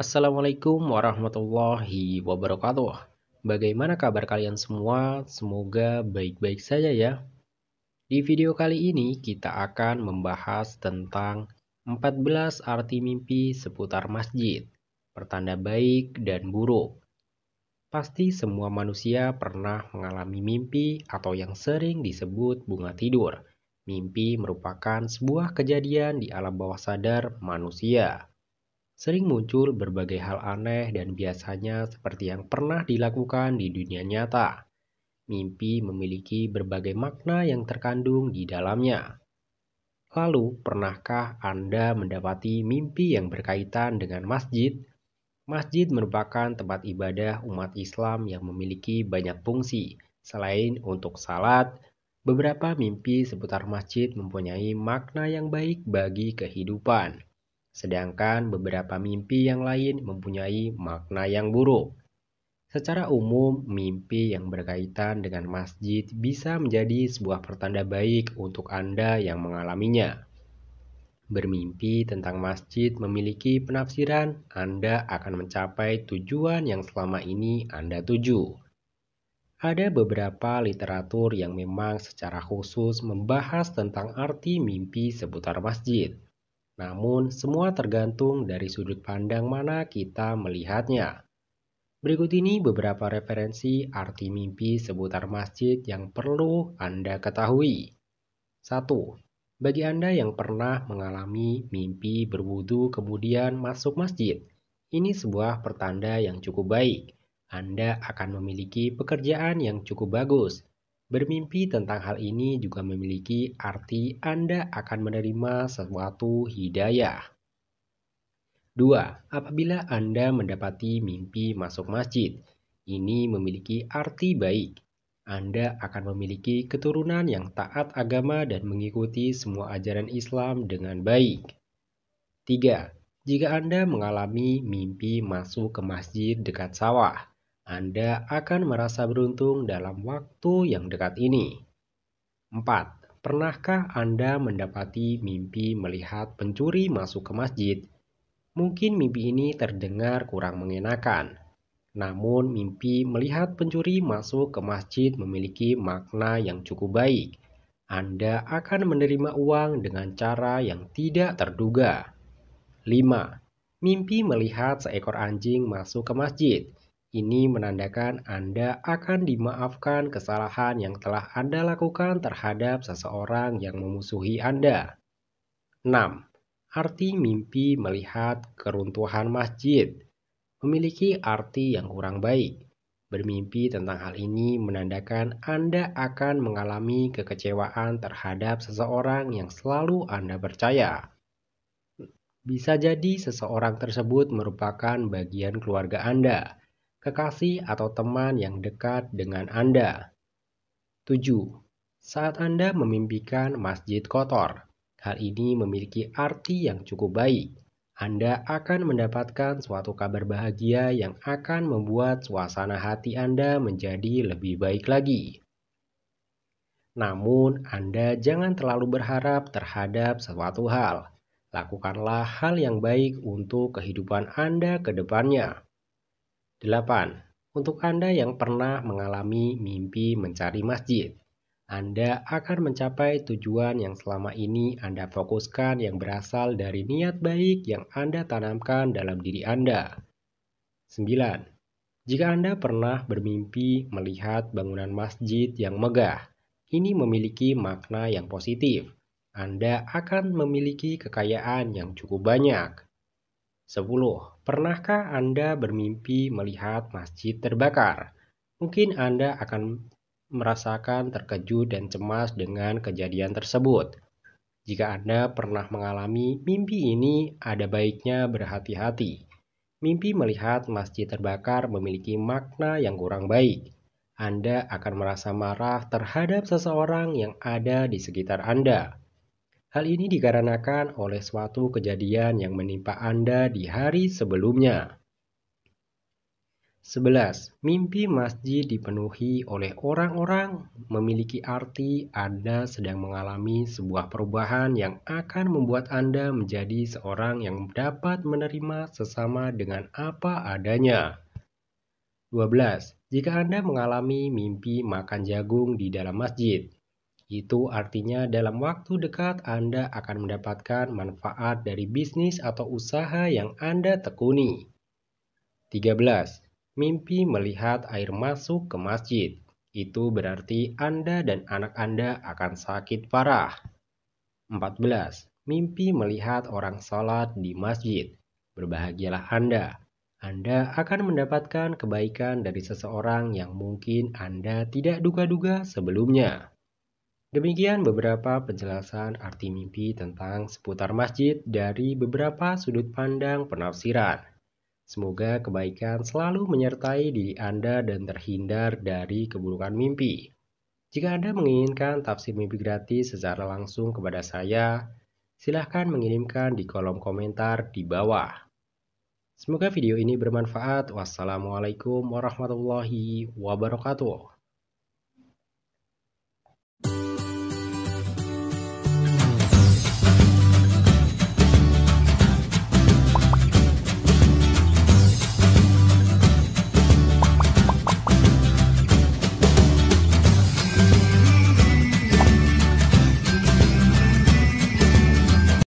Assalamualaikum warahmatullahi wabarakatuh. Bagaimana kabar kalian semua? Semoga baik-baik saja ya. Di video kali ini kita akan membahas tentang 14 arti mimpi seputar masjid, pertanda baik dan buruk. Pasti semua manusia pernah mengalami mimpi atau yang sering disebut bunga tidur. Mimpi merupakan sebuah kejadian di alam bawah sadar manusia sering muncul berbagai hal aneh dan biasanya seperti yang pernah dilakukan di dunia nyata. Mimpi memiliki berbagai makna yang terkandung di dalamnya. Lalu, pernahkah Anda mendapati mimpi yang berkaitan dengan masjid? Masjid merupakan tempat ibadah umat Islam yang memiliki banyak fungsi. Selain untuk salat, beberapa mimpi seputar masjid mempunyai makna yang baik bagi kehidupan sedangkan beberapa mimpi yang lain mempunyai makna yang buruk. Secara umum, mimpi yang berkaitan dengan masjid bisa menjadi sebuah pertanda baik untuk Anda yang mengalaminya. Bermimpi tentang masjid memiliki penafsiran Anda akan mencapai tujuan yang selama ini Anda tuju. Ada beberapa literatur yang memang secara khusus membahas tentang arti mimpi seputar masjid. Namun, semua tergantung dari sudut pandang mana kita melihatnya. Berikut ini beberapa referensi arti mimpi seputar masjid yang perlu Anda ketahui. 1. Bagi Anda yang pernah mengalami mimpi berwudu kemudian masuk masjid, ini sebuah pertanda yang cukup baik. Anda akan memiliki pekerjaan yang cukup bagus Bermimpi tentang hal ini juga memiliki arti Anda akan menerima sesuatu hidayah. 2. Apabila Anda mendapati mimpi masuk masjid, ini memiliki arti baik. Anda akan memiliki keturunan yang taat agama dan mengikuti semua ajaran Islam dengan baik. 3. Jika Anda mengalami mimpi masuk ke masjid dekat sawah, anda akan merasa beruntung dalam waktu yang dekat ini. 4. Pernahkah Anda mendapati mimpi melihat pencuri masuk ke masjid? Mungkin mimpi ini terdengar kurang mengenakan, namun, mimpi melihat pencuri masuk ke masjid memiliki makna yang cukup baik. Anda akan menerima uang dengan cara yang tidak terduga. 5. Mimpi melihat seekor anjing masuk ke masjid. Ini menandakan Anda akan dimaafkan kesalahan yang telah Anda lakukan terhadap seseorang yang memusuhi Anda. 6. Arti mimpi melihat keruntuhan masjid memiliki arti yang kurang baik. Bermimpi tentang hal ini menandakan Anda akan mengalami kekecewaan terhadap seseorang yang selalu Anda percaya. Bisa jadi seseorang tersebut merupakan bagian keluarga Anda kekasih atau teman yang dekat dengan Anda. 7. Saat Anda memimpikan masjid kotor, hal ini memiliki arti yang cukup baik. Anda akan mendapatkan suatu kabar bahagia yang akan membuat suasana hati Anda menjadi lebih baik lagi. Namun, Anda jangan terlalu berharap terhadap suatu hal. Lakukanlah hal yang baik untuk kehidupan Anda ke depannya. 8. Untuk Anda yang pernah mengalami mimpi mencari masjid, Anda akan mencapai tujuan yang selama ini Anda fokuskan yang berasal dari niat baik yang Anda tanamkan dalam diri Anda. 9. Jika Anda pernah bermimpi melihat bangunan masjid yang megah, ini memiliki makna yang positif. Anda akan memiliki kekayaan yang cukup banyak. 10. Pernahkah Anda bermimpi melihat masjid terbakar? Mungkin Anda akan merasakan terkejut dan cemas dengan kejadian tersebut. Jika Anda pernah mengalami mimpi ini, ada baiknya berhati-hati. Mimpi melihat masjid terbakar memiliki makna yang kurang baik. Anda akan merasa marah terhadap seseorang yang ada di sekitar Anda. Hal ini dikarenakan oleh suatu kejadian yang menimpa Anda di hari sebelumnya. 11. Mimpi masjid dipenuhi oleh orang-orang memiliki arti Anda sedang mengalami sebuah perubahan yang akan membuat Anda menjadi seorang yang dapat menerima sesama dengan apa adanya. 12. Jika Anda mengalami mimpi makan jagung di dalam masjid, itu artinya dalam waktu dekat Anda akan mendapatkan manfaat dari bisnis atau usaha yang Anda tekuni. 13. Mimpi melihat air masuk ke masjid. Itu berarti Anda dan anak Anda akan sakit parah. 14. Mimpi melihat orang salat di masjid. Berbahagialah Anda. Anda akan mendapatkan kebaikan dari seseorang yang mungkin Anda tidak duga-duga sebelumnya. Demikian beberapa penjelasan arti mimpi tentang seputar masjid dari beberapa sudut pandang penafsiran. Semoga kebaikan selalu menyertai diri Anda dan terhindar dari keburukan mimpi. Jika Anda menginginkan tafsir mimpi gratis secara langsung kepada saya, silahkan mengirimkan di kolom komentar di bawah. Semoga video ini bermanfaat. Wassalamualaikum warahmatullahi wabarakatuh.